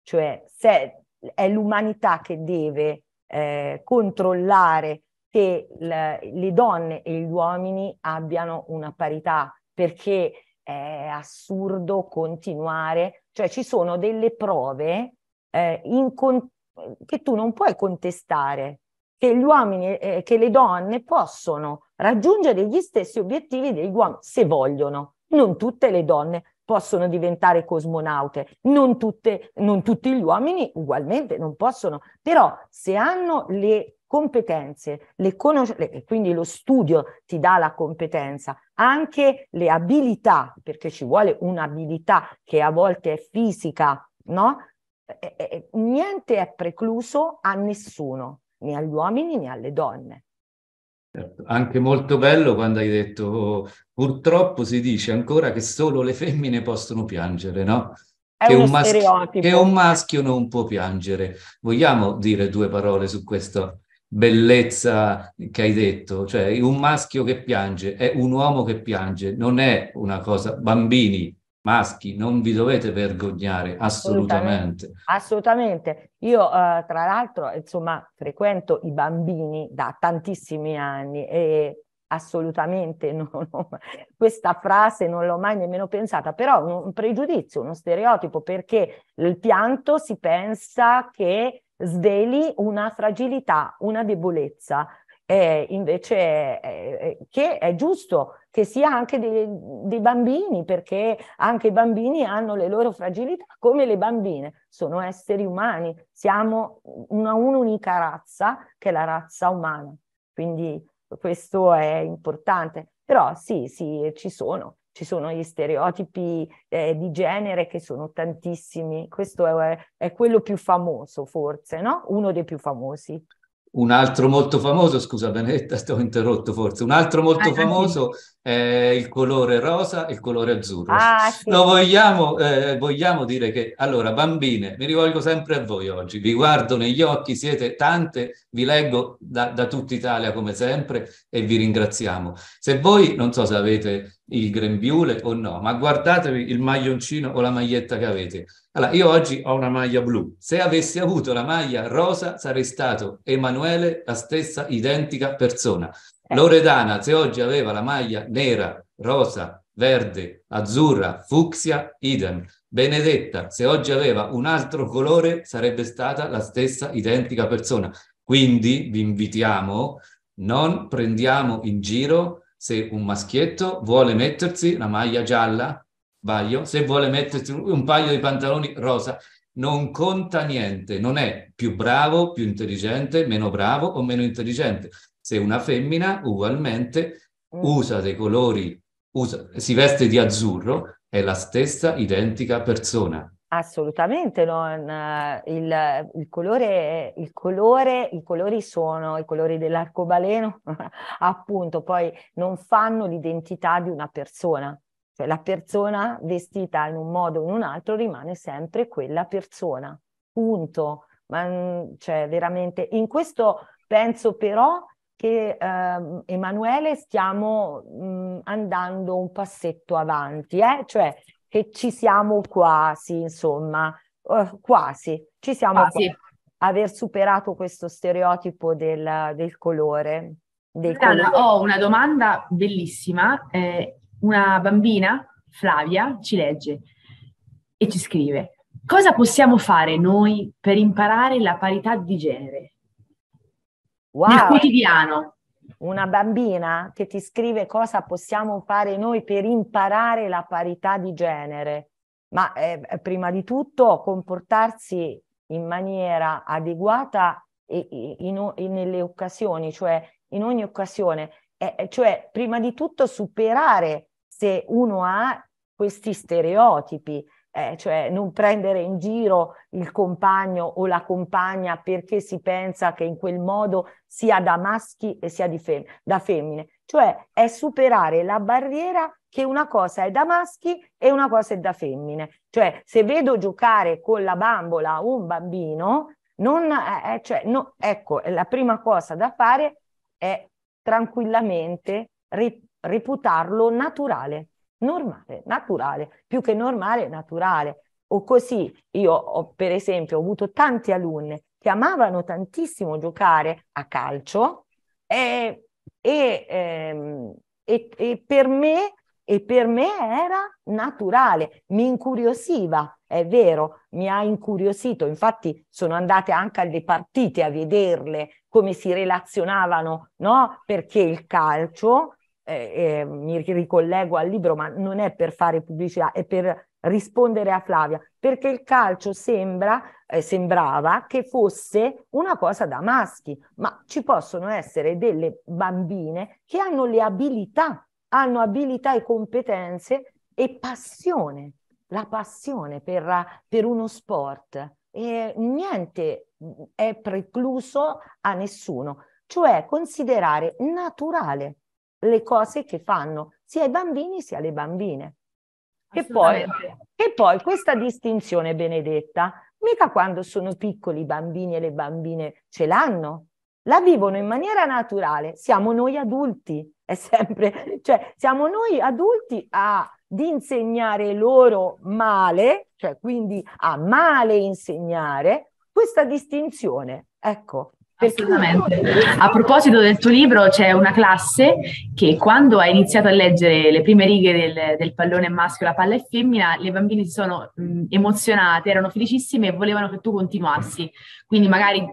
cioè se è l'umanità che deve eh, controllare che le, le donne e gli uomini abbiano una parità, perché è assurdo continuare, cioè ci sono delle prove eh, contatto che tu non puoi contestare, che gli uomini e eh, che le donne possono raggiungere gli stessi obiettivi degli uomini se vogliono. Non tutte le donne possono diventare cosmonaute, non, tutte, non tutti gli uomini ugualmente non possono, però se hanno le competenze, le conosc- le, quindi lo studio ti dà la competenza, anche le abilità, perché ci vuole un'abilità che a volte è fisica, no? Eh, eh, eh, niente è precluso a nessuno, né agli uomini né alle donne. Certo, anche molto bello quando hai detto oh, purtroppo si dice ancora che solo le femmine possono piangere, no? Che un, maschio, che un maschio non può piangere. Vogliamo dire due parole su questa bellezza che hai detto? Cioè, un maschio che piange è un uomo che piange, non è una cosa... Bambini, maschi, non vi dovete vergognare assolutamente. Assolutamente. Io eh, tra l'altro, insomma, frequento i bambini da tantissimi anni e assolutamente [laughs] non, non, questa frase non l'ho mai nemmeno pensata, però un, un pregiudizio, uno stereotipo, perché il pianto si pensa che sveli una fragilità, una debolezza eh, invece eh, che è giusto che sia anche dei, dei, bambini, perché anche i bambini hanno le loro fragilità, come le bambine, sono esseri umani, siamo una un'unica razza che è la razza umana, quindi questo è importante. Però sì, sì, ci sono, ci sono gli stereotipi eh, di genere che sono tantissimi, questo è, è quello più famoso forse, no? Uno dei più famosi. Un altro molto famoso, scusa Benetta, ti ho interrotto forse, un altro molto ah, ah famoso sì. è il colore rosa e il colore azzurro. Ah, sì. No, vogliamo, eh, vogliamo dire che, allora, bambine, mi rivolgo sempre a voi oggi, vi guardo negli occhi, siete tante, vi leggo da, da tutta Italia come sempre e vi ringraziamo. Se voi, non so se avete il grembiule o no, ma guardatevi il maglioncino o la maglietta che avete allora, io oggi ho una maglia blu. Se avessi avuto la maglia rosa, sarei stato Emanuele, la stessa identica persona. Eh. Loredana, se oggi aveva la maglia nera, rosa, verde, azzurra, fucsia, idem. Benedetta, se oggi aveva un altro colore, sarebbe stata la stessa identica persona. Quindi vi invitiamo, non prendiamo in giro se un maschietto vuole mettersi la maglia gialla, sbaglio, se vuole mettersi un paio di pantaloni rosa, non conta niente, non è più bravo, più intelligente, meno bravo o meno intelligente. Se una femmina ugualmente mm. usa dei colori, usa, si veste di azzurro, è la stessa identica persona. Assolutamente, non, eh, il, il, colore, il colore, i colori sono i colori dell'arcobaleno, [laughs] appunto, poi non fanno l'identità di una persona cioè la persona vestita in un modo o in un altro rimane sempre quella persona, punto. Ma, mm, cioè veramente, in questo penso però che eh, Emanuele stiamo mh, mm, andando un passetto avanti, eh? cioè che ci siamo quasi, insomma, uh, quasi, ci siamo quasi. quasi. aver superato questo stereotipo del, del colore. allora, Dana, ho una domanda bellissima. Eh, una bambina, Flavia, ci legge e ci scrive, cosa possiamo fare noi per imparare la parità di genere? Wow. Nel quotidiano. Una bambina che ti scrive cosa possiamo fare noi per imparare la parità di genere, ma eh, eh prima di tutto comportarsi in maniera adeguata e, e, in, nelle occasioni, cioè in ogni occasione, eh, eh cioè prima di tutto superare se uno ha questi stereotipi, eh, cioè non prendere in giro il compagno o la compagna perché si pensa che in quel modo sia da maschi e sia fem- da femmine, cioè è superare la barriera che una cosa è da maschi e una cosa è da femmine, cioè se vedo giocare con la bambola un bambino, non, eh, eh cioè, no, ecco, la prima cosa da fare è tranquillamente ri- reputarlo naturale, normale, naturale, più che normale, naturale. O così, io ho, per esempio ho avuto tante alunne che amavano tantissimo giocare a calcio e, e, ehm, e, e per me e per me era naturale, mi incuriosiva, è vero, mi ha incuriosito, infatti sono andate anche alle partite a vederle come si relazionavano, no? Perché il calcio eh, eh, mi ricollego al libro, ma non è per fare pubblicità, è per rispondere a Flavia, perché il calcio sembra, eh, sembrava che fosse una cosa da maschi, ma ci possono essere delle bambine che hanno le abilità, hanno abilità e competenze e passione, la passione per, per uno sport. E niente mm, è precluso a nessuno, cioè considerare naturale le cose che fanno sia i bambini sia le bambine. E poi, e poi questa distinzione benedetta, mica quando sono piccoli i bambini e le bambine ce l'hanno, la vivono in maniera naturale, siamo noi adulti, è sempre, cioè siamo noi adulti a di insegnare loro male, cioè quindi a male insegnare, questa distinzione. Ecco, Assolutamente. A proposito del tuo libro, c'è una classe che quando ha iniziato a leggere le prime righe del, del pallone maschio, la palla e femmina, le bambine si sono mh, emozionate, erano felicissime e volevano che tu continuassi. Quindi magari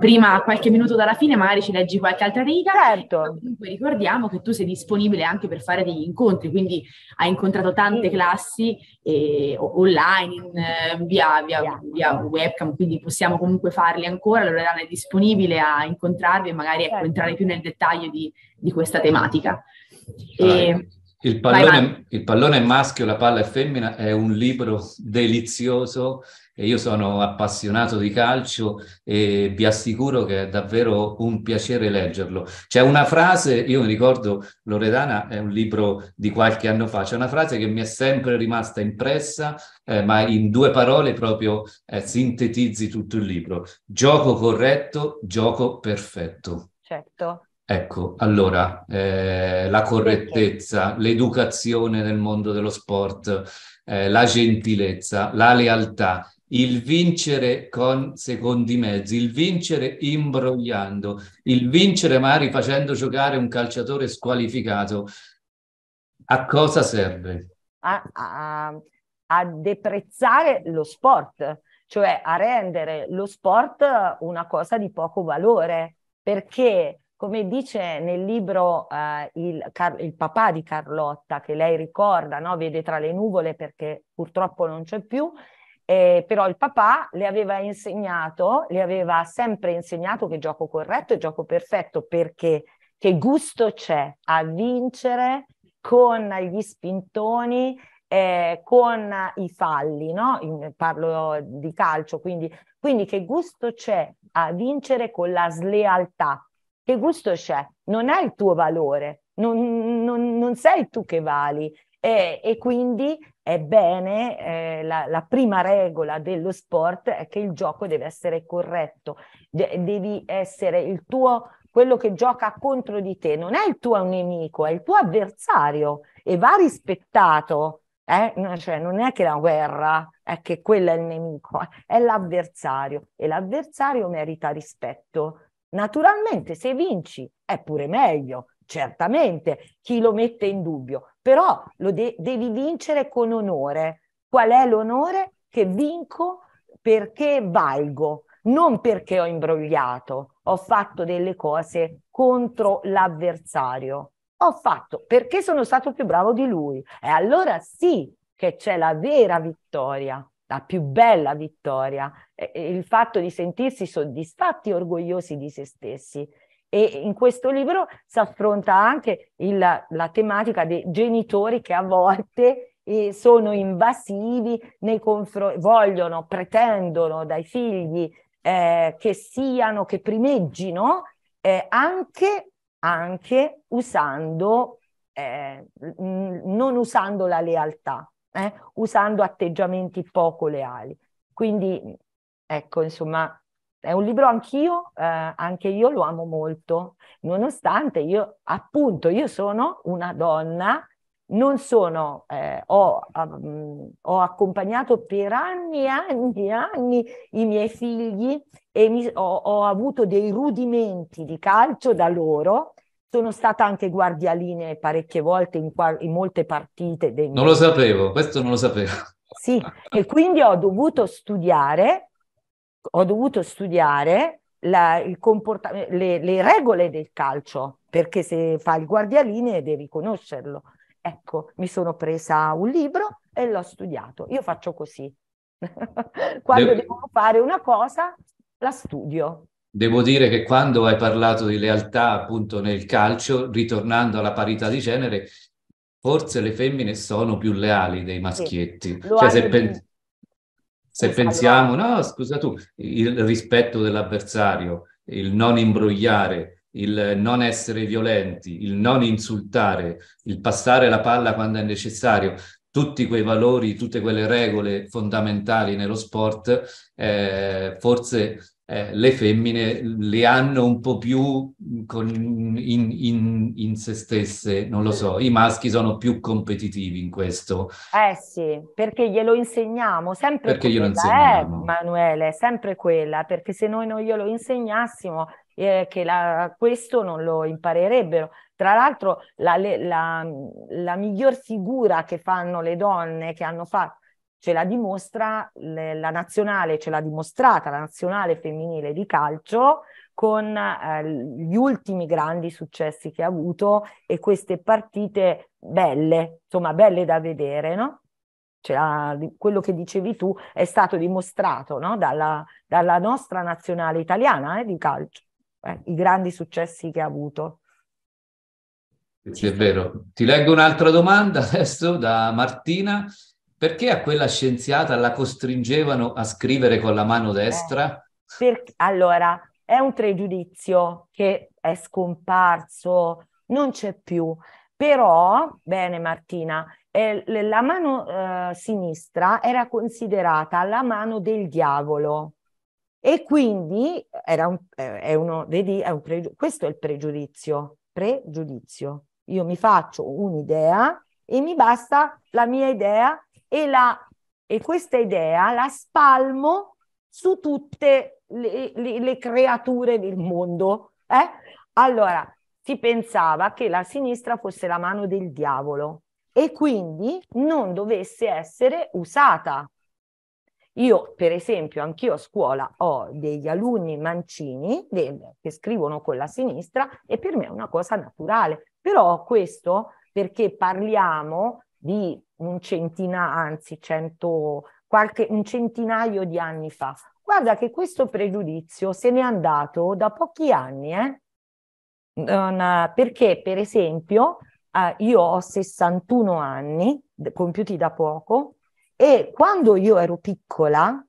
prima, qualche minuto dalla fine, magari ci leggi qualche altra riga. Certo. Comunque ricordiamo che tu sei disponibile anche per fare degli incontri, quindi hai incontrato tante classi eh, online, in, eh, via, via, via, webcam, quindi possiamo comunque farli ancora. Loredana è disponibile a incontrarvi e magari ecco, certo. entrare più nel dettaglio di, di questa tematica. E, ehm, il pallone, vai, vai. il pallone, maschio, la palla è femmina è un libro delizioso e io sono appassionato di calcio e vi assicuro che è davvero un piacere leggerlo. C'è una frase, io mi ricordo, Loredana è un libro di qualche anno fa, c'è una frase che mi è sempre rimasta impressa, eh, ma in due parole proprio eh, sintetizzi tutto il libro. Gioco corretto, gioco perfetto. Certo, Ecco, allora, eh, la correttezza, l'educazione nel mondo dello sport, eh, la gentilezza, la lealtà, il vincere con secondi mezzi, il vincere imbrogliando, il vincere magari facendo giocare un calciatore squalificato, a cosa serve? A, a, a deprezzare lo sport, cioè a rendere lo sport una cosa di poco valore, perché come dice nel libro eh, il, il, papà di Carlotta, che lei ricorda, no? vede tra le nuvole perché purtroppo non c'è più, eh, però il papà le aveva insegnato, le aveva sempre insegnato che gioco corretto è gioco perfetto perché che gusto c'è a vincere con gli spintoni, eh, con i falli, no? In, parlo di calcio, quindi, quindi che gusto c'è a vincere con la slealtà, che gusto c'è? Non è il tuo valore, non, non, non sei tu che vali. E, e quindi è bene, eh, la, la, prima regola dello sport è che il gioco deve essere corretto, De- devi essere il tuo, quello che gioca contro di te, non è il tuo nemico, è il tuo avversario e va rispettato. Eh? Cioè, non è che la guerra è che quello è il nemico, è l'avversario e l'avversario merita rispetto Naturalmente se vinci è pure meglio, certamente chi lo mette in dubbio, però lo de- devi vincere con onore. Qual è l'onore? Che vinco perché valgo, non perché ho imbrogliato, ho fatto delle cose contro l'avversario. Ho fatto perché sono stato più bravo di lui. E allora sì che c'è la vera vittoria la più bella vittoria, il fatto di sentirsi soddisfatti e orgogliosi di se stessi. E in questo libro si affronta anche il, la tematica dei genitori che a volte eh, sono invasivi nei confronti, vogliono, pretendono dai figli eh, che siano, che primeggino, eh, anche, anche usando, eh, non usando la lealtà eh, usando atteggiamenti poco leali. Quindi, ecco, insomma, è un libro anch'io, eh, anche io lo amo molto, nonostante io, appunto, io sono una donna, non sono, eh, ho, um, ho, accompagnato per anni e anni e anni i miei figli e mi, ho, ho avuto dei rudimenti di calcio da loro, sono stata anche guardialine parecchie volte in, in molte partite. Dei non miei... lo sapevo, questo non lo sapevo. Sì, e quindi ho dovuto studiare, ho dovuto studiare la, comporta- le, le, regole del calcio, perché se fa il guardialine devi conoscerlo. Ecco, mi sono presa un libro e l'ho studiato. Io faccio così. [laughs] Quando devo... devo fare una cosa, la studio. Devo dire che quando hai parlato di lealtà appunto nel calcio, ritornando alla parità di genere, forse le femmine sono più leali dei maschietti. Sì, cioè, se, pen- se pensiamo, no, scusa tu, il rispetto dell'avversario, il non imbrogliare, il non essere violenti, il non insultare, il passare la palla quando è necessario, tutti quei valori, tutte quelle regole fondamentali nello sport, eh, forse eh, le femmine le hanno un po' più con, in, in, in, se stesse, non lo so, i maschi sono più competitivi in questo. Eh sì, perché glielo insegniamo, sempre perché quella, eh, insegniamo. Eh, Manuele, sempre quella, perché se noi non glielo insegnassimo eh, che la, questo non lo imparerebbero. Tra l'altro la, la, la miglior figura che fanno le donne, che hanno fatto, ce la dimostra le, la nazionale, ce l'ha dimostrata la nazionale femminile di calcio con eh, gli ultimi grandi successi che ha avuto e queste partite belle, insomma belle da vedere, no? Cioè, quello che dicevi tu è stato dimostrato no? dalla, dalla, nostra nazionale italiana eh, di calcio, eh, i grandi successi che ha avuto. Sì, è vero. Ti leggo un'altra domanda adesso da Martina. Perché a quella scienziata la costringevano a scrivere con la mano eh, destra? Eh, per, allora, è un pregiudizio che è scomparso, non c'è più. Però, bene Martina, eh, la mano eh, sinistra era considerata la mano del diavolo e quindi era un, eh, è uno, vedi, è un pregiudizio, questo è il pregiudizio, pregiudizio. Io mi faccio un'idea e mi basta la mia idea e, la, e questa idea la spalmo su tutte le, le, le creature del mondo. Eh? Allora, si pensava che la sinistra fosse la mano del diavolo e quindi non dovesse essere usata. Io, per esempio, anch'io a scuola ho degli alunni mancini del, che scrivono con la sinistra e per me è una cosa naturale. Però questo perché parliamo di un centinaio, anzi cento, qualche, un centinaio di anni fa. Guarda che questo pregiudizio se n'è andato da pochi anni, eh? Una, perché per esempio eh, io ho 61 anni, compiuti da poco, e quando io ero piccola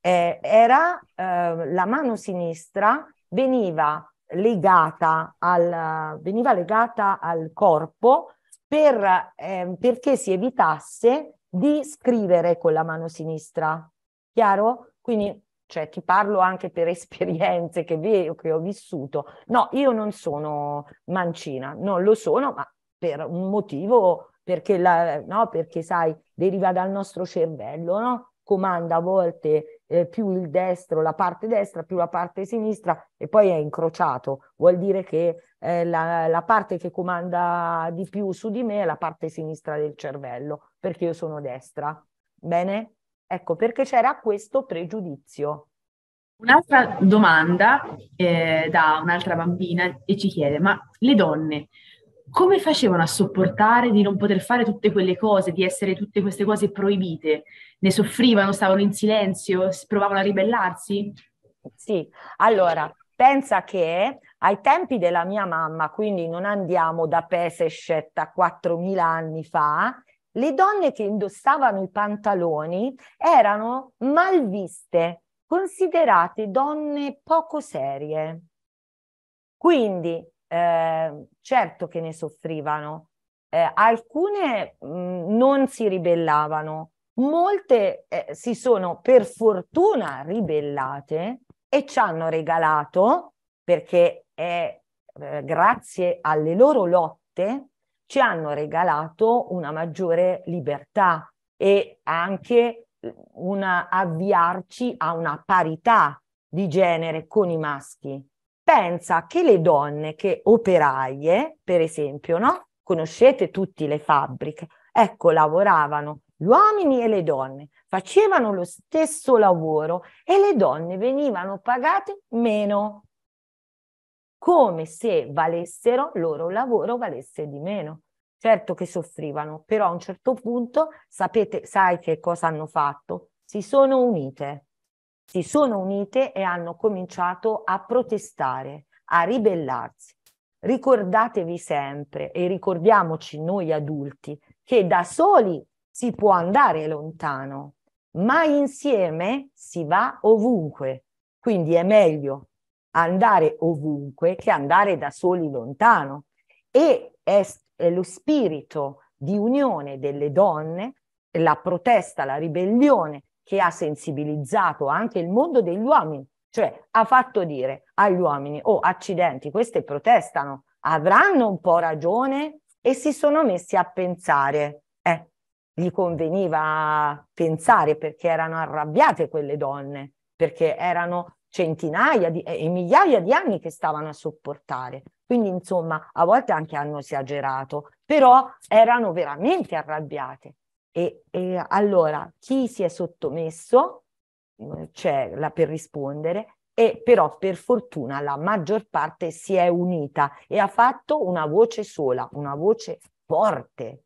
eh, era eh, la mano sinistra veniva legata al, veniva legata al corpo per, eh, perché si evitasse di scrivere con la mano sinistra. Chiaro? Quindi cioè, ti parlo anche per esperienze che, vi, che ho vissuto. No, io non sono mancina, non lo sono, ma per un motivo, perché, la, no, perché sai, deriva dal nostro cervello, no? comanda a volte eh, più il destro, la parte destra, più la parte sinistra e poi è incrociato. Vuol dire che eh, la, la, parte che comanda di più su di me è la parte sinistra del cervello, perché io sono destra. Bene? Ecco, perché c'era questo pregiudizio. Un'altra domanda eh, da un'altra bambina e ci chiede, ma le donne come facevano a sopportare di non poter fare tutte quelle cose, di essere tutte queste cose proibite? Ne soffrivano, stavano in silenzio, provavano a ribellarsi? Sì, allora, pensa che ai tempi della mia mamma, quindi non andiamo da Pesescet a 4.000 anni fa, le donne che indossavano i pantaloni erano mal viste, considerate donne poco serie. Quindi eh, certo che ne soffrivano, eh, alcune mh, non si ribellavano, molte eh, si sono per fortuna ribellate e ci hanno regalato, perché è eh, eh, grazie alle loro lotte, ci hanno regalato una maggiore libertà e anche un avviarci a una parità di genere con i maschi pensa che le donne che operaie, per esempio, no? Conoscete tutte le fabbriche, ecco, lavoravano gli uomini e le donne, facevano lo stesso lavoro e le donne venivano pagate meno, come se valessero, il loro lavoro valesse di meno. Certo che soffrivano, però a un certo punto sapete, sai che cosa hanno fatto? Si sono unite si sono unite e hanno cominciato a protestare, a ribellarsi. Ricordatevi sempre e ricordiamoci noi adulti che da soli si può andare lontano, ma insieme si va ovunque. Quindi è meglio andare ovunque che andare da soli lontano. E è, è lo spirito di unione delle donne, la protesta, la ribellione che ha sensibilizzato anche il mondo degli uomini, cioè ha fatto dire agli uomini, oh accidenti, queste protestano, avranno un po' ragione e si sono messi a pensare. Eh, gli conveniva pensare perché erano arrabbiate quelle donne, perché erano centinaia di, e migliaia di anni che stavano a sopportare. Quindi, insomma, a volte anche hanno esagerato, però erano veramente arrabbiate. E, e allora chi si è sottomesso eh, c'è la, per rispondere, e però per fortuna la maggior parte si è unita e ha fatto una voce sola, una voce forte.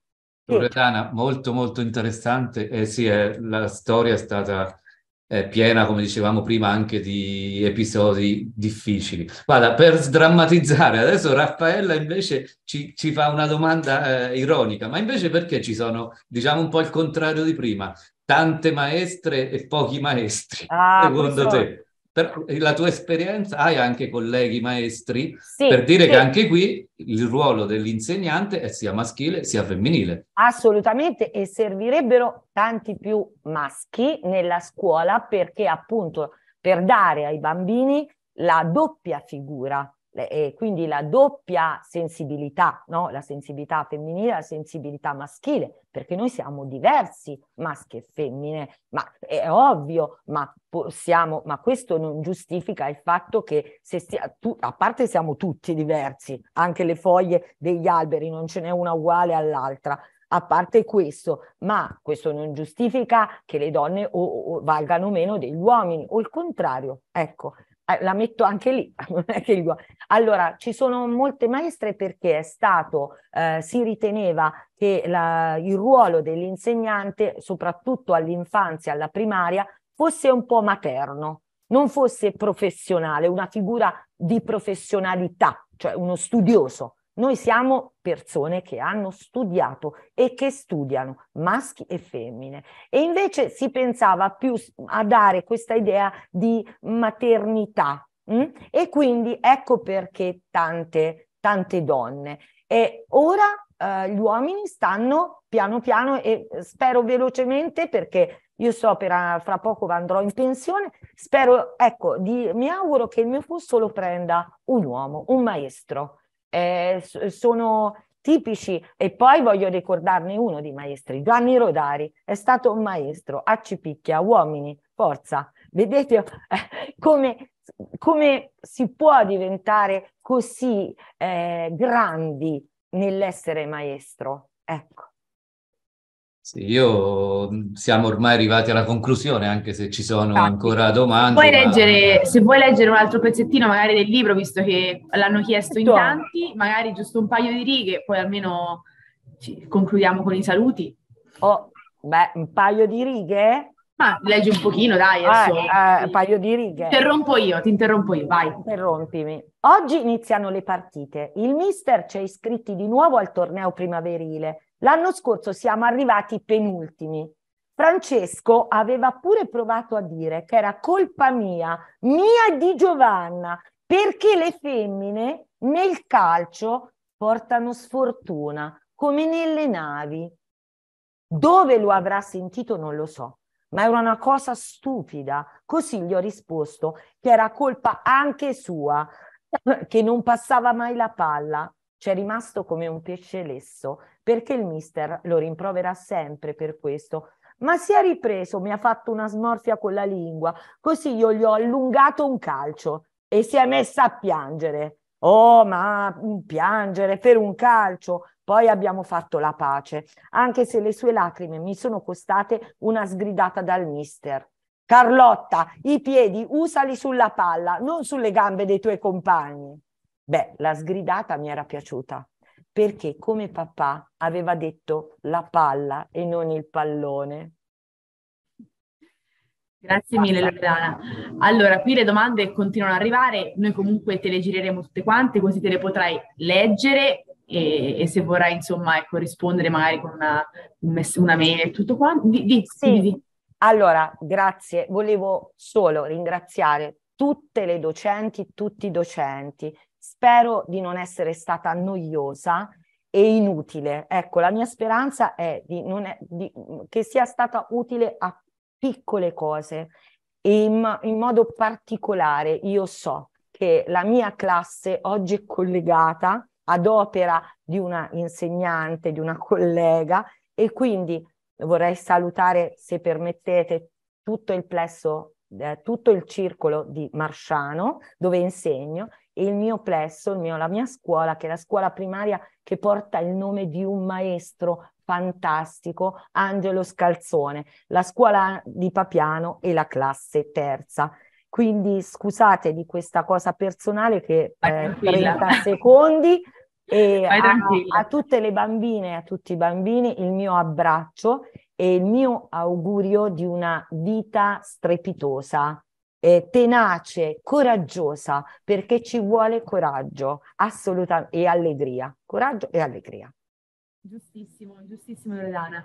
Loretana, molto molto interessante. Eh sì, eh, la storia è stata eh, piena, come dicevamo prima, anche di episodi difficili. Guarda, per sdrammatizzare, adesso Raffaella invece ci, ci fa una domanda eh, ironica, ma invece perché ci sono, diciamo un po' il contrario di prima, tante maestre e pochi maestri, ah, secondo questo... te? Per eh, la tua esperienza, hai anche colleghi maestri, sì, per dire sì. che anche qui il ruolo dell'insegnante è sia maschile sia femminile. Assolutamente, e servirebbero tanti più maschi nella scuola perché appunto per dare ai bambini la doppia figura e quindi la doppia sensibilità, no? la sensibilità femminile e la sensibilità maschile, perché noi siamo diversi, maschi e femmine, ma è ovvio, ma possiamo, ma questo non giustifica il fatto che se sia, tu, a parte siamo tutti diversi, anche le foglie degli alberi non ce n'è una uguale all'altra, a parte questo, ma questo non giustifica che le donne o, o valgano meno degli uomini, o il contrario, ecco. Eh, la metto anche lì. [laughs] allora, ci sono molte maestre perché è stato, eh, si riteneva che la, il ruolo dell'insegnante, soprattutto all'infanzia, alla primaria, fosse un po' materno, non fosse professionale, una figura di professionalità, cioè uno studioso. Noi siamo persone che hanno studiato e che studiano, maschi e femmine. E invece si pensava più a dare questa idea di maternità. Mh? Mm? E quindi ecco perché tante, tante donne. E ora eh, gli uomini stanno piano piano e eh, spero velocemente perché io so, per, ah, fra poco andrò in pensione. Spero, ecco, di, mi auguro che il mio fusto lo prenda un uomo, un maestro, eh, sono tipici e poi voglio ricordarne uno dei maestri, Gianni Rodari, è stato un maestro, a Cipicchia, uomini, forza, vedete eh, [laughs] come, come, si può diventare così eh, grandi nell'essere maestro, ecco. Sì, io mm, siamo ormai arrivati alla conclusione, anche se ci sono ancora domande. Puoi leggere, Se vuoi leggere un altro pezzettino magari del libro, visto che l'hanno chiesto in certo. tanti, magari giusto un paio di righe, poi almeno concludiamo con i saluti. Oh, beh, un paio di righe? Ma leggi un pochino, dai, ah, eh, eh, un ah, eh, paio di righe. Ti interrompo io, ti interrompo io, vai. Interrompimi. Oggi iniziano le partite. Il mister ci ha iscritti di nuovo al torneo primaverile L'anno scorso siamo arrivati penultimi. Francesco aveva pure provato a dire che era colpa mia, mia e di Giovanna, perché le femmine nel calcio portano sfortuna, come nelle navi. Dove lo avrà sentito non lo so, ma era una cosa stupida. Così gli ho risposto che era colpa anche sua, [laughs] che non passava mai la palla. C'è rimasto come un pesce lesso perché il mister lo rimproverà sempre per questo. Ma si è ripreso, mi ha fatto una smorfia con la lingua, così io gli ho allungato un calcio e si è messa a piangere. Oh, ma piangere per un calcio. Poi abbiamo fatto la pace, anche se le sue lacrime mi sono costate una sgridata dal mister. Carlotta, i piedi usali sulla palla, non sulle gambe dei tuoi compagni. Beh, la sgridata mi era piaciuta perché come papà aveva detto la palla e non il pallone. Grazie mille Loredana. Allora, qui le domande continuano ad arrivare, noi comunque te le gireremo tutte quante, così te le potrai leggere e, e se vorrai insomma ecco, rispondere magari con una, una mail e tutto quanto. Di, di, sì. Di. Allora, grazie. Volevo solo ringraziare tutte le docenti, tutti i docenti Spero di non essere stata noiosa e inutile. Ecco, la mia speranza è, di, è di, che sia stata utile a piccole cose e in, in modo particolare io so che la mia classe oggi è collegata ad opera di una insegnante, di una collega e quindi vorrei salutare, se permettete, tutto il plesso, eh, tutto il circolo di Marciano dove insegno e il mio plesso, il mio, la mia scuola, che è la scuola primaria che porta il nome di un maestro fantastico, Angelo Scalzone, la scuola di Papiano e la classe terza. Quindi scusate di questa cosa personale che è eh, 30 secondi e a, a, tutte le bambine e a tutti i bambini il mio abbraccio e il mio augurio di una vita strepitosa eh, tenace, coraggiosa, perché ci vuole coraggio assolutamente e allegria, coraggio e allegria. Giustissimo, giustissimo Loredana.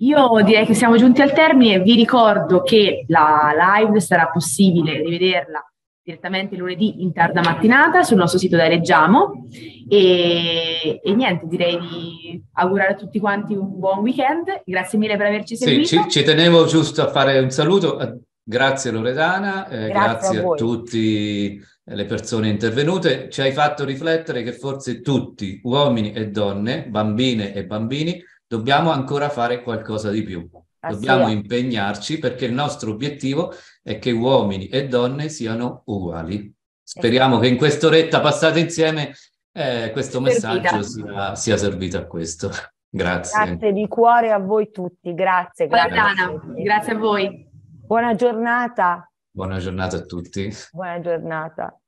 Io direi che siamo giunti al termine, vi ricordo che la live sarà possibile rivederla direttamente lunedì in tarda mattinata sul nostro sito da Leggiamo e, e, niente, direi di augurare a tutti quanti un buon weekend, grazie mille per averci seguito. Sì, ci, ci tenevo giusto a fare un saluto, Grazie Loredana, eh, grazie, grazie, a, a tutte le persone intervenute. Ci hai fatto riflettere che forse tutti, uomini e donne, bambine e bambini, dobbiamo ancora fare qualcosa di più. Ah, dobbiamo sì. impegnarci perché il nostro obiettivo è che uomini e donne siano uguali. Speriamo che in quest'oretta passata insieme eh, questo servita. messaggio sia, sia servito a questo. [laughs] Grazie. Grazie di cuore a voi tutti. Grazie. Grazie, grazie a voi. Buona giornata. Buona giornata a tutti. Buona giornata.